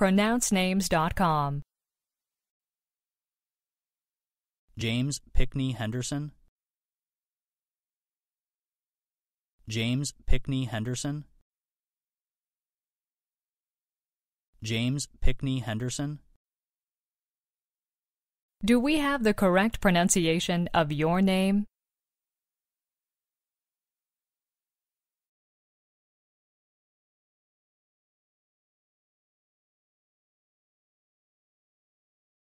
pronouncenames.com. James Pickney Henderson. James Pickney Henderson. James Pickney Henderson. Do we have the correct pronunciation of your name?